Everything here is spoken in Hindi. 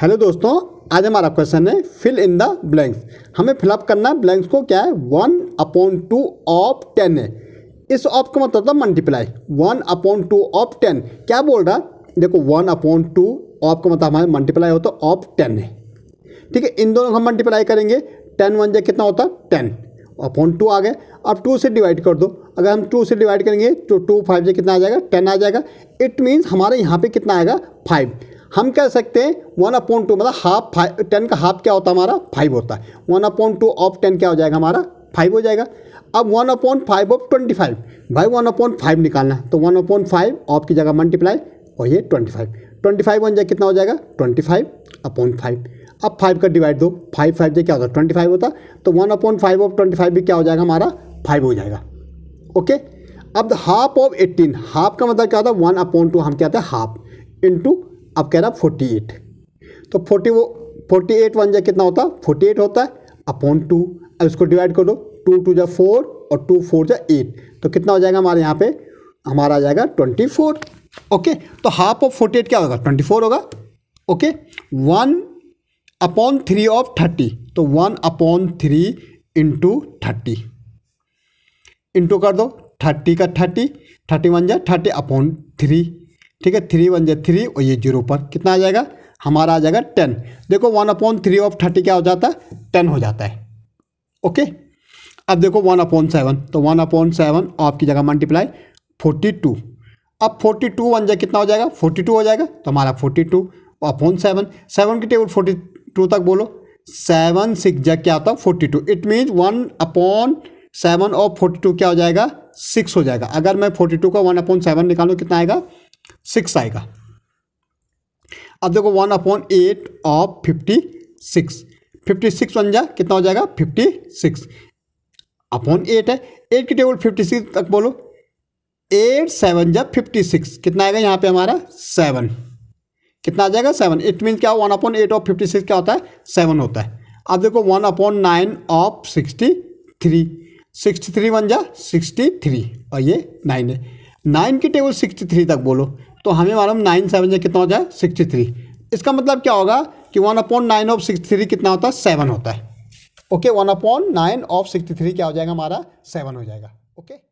हेलो दोस्तों आज हमारा क्वेश्चन है फिल इन द ब्लैंक्स हमें फिलअप करना है ब्लैंक्स को क्या है one upon two of ten है इस ऑफ का मतलब था multiply one upon two of ten क्या बोल रहा है देखो वन अपॉन टू ऑफ का मतलब हमारे मल्टीप्लाई होता है ऑफ टेन है ठीक है इन दोनों हम मल्टीप्लाई करेंगे टेन वन जे कितना होता है टेन अपॉन टू आ गए अब टू से डिवाइड कर दो अगर हम टू से डिवाइड करेंगे तो टू फाइव जे कितना आ जाएगा टेन आ जाएगा इट मीन्स हमारे यहाँ पर कितना आएगा फाइव हम कह सकते हैं वन अपॉइंट टू मतलब हाफ फाइव टेन का हाफ क्या होता है हमारा फाइव होता है one upon two of ten क्या हो जाएगा हमारा फाइव हो जाएगा अब one upon five of twenty five भाई वन अपॉइंट फाइव निकालना तो वन अपॉइंट फाइव ऑफ की जगह मल्टीप्लाई और ये twenty five twenty five one जाए कितना हो जाएगा ट्वेंटी फाइव अपॉइंट फाइव अब फाइव का डिवाइड दो फाइव फाइव जाए क्या होता है ट्वेंटी फाइव होता तो one upon five of twenty five भी क्या हो जाएगा हमारा फाइव हो जाएगा ओके अब हाफ ऑफ एट्टीन हाफ का मतलब क्या होता है वन अपॉइंट टू हम क्या होता है हाफ इंटू अब कह रहा फोर्टी एट तो फोर्टी वो फोर्टी एट वन जा कितना होता है फोर्टी एट होता है अपॉन टू अब इसको डिवाइड कर दो टू टू जा फोर और टू फोर जा एट तो कितना हो जाएगा हमारे यहाँ पे हमारा आ जाएगा ट्वेंटी फोर ओके तो हाफ ऑफ फोर्टी एट क्या होगा ट्वेंटी फोर होगा okay one upon three of thirty तो one upon three into thirty into कर दो थर्टी का थर्टी थर्टी वन जा थर्टी अपॉन थ्री ठीक है थ्री वन जे थ्री और ये जीरो पर कितना आ जाएगा हमारा आ जाएगा टेन देखो one upon three of thirty क्या हो जाता है टेन हो जाता है ओके अब देखो वन अपॉन सेवन तो वन अपॉन सेवन आपकी जगह मल्टीप्लाई फोर्टी टू अब फोर्टी टू वन जै कितना हो जाएगा फोर्टी टू हो जाएगा तो हमारा forty two upon seven seven की टेबल फोर्टी टू तक बोलो सेवन सिक्स जै क्या होता है forty two it means one upon seven और फोर्टी टू क्या हो जाएगा सिक्स हो जाएगा अगर मैं फोर्टी टू का वन अपॉन सेवन निकालूँ कितना आएगा सिक्स आएगा अब देखो one upon eight of fifty six fifty six बन जाए कितना हो जाएगा फिफ्टी सिक्स अपॉन एट है एट की टेबल फिफ्टी सिक्स तक बोलो एट सेवन जब फिफ्टी सिक्स कितना आएगा यहाँ पे हमारा सेवन कितना आ जाएगा सेवन इट मीन क्या one upon eight of fifty six क्या होता है सेवन होता है अब देखो one upon nine of sixty three sixty three बन जा सिक्सटी थ्री और ये नाइन है नाइन की टेबल सिक्सटी थ्री तक बोलो तो हमें मालूम नाइन सेवन जो कितना हो जाए सिक्सटी थ्री इसका मतलब क्या होगा कि one upon nine of sixty three कितना होता है सेवन होता है okay one upon nine of sixty three क्या हो जाएगा हमारा सेवन हो जाएगा ओके okay?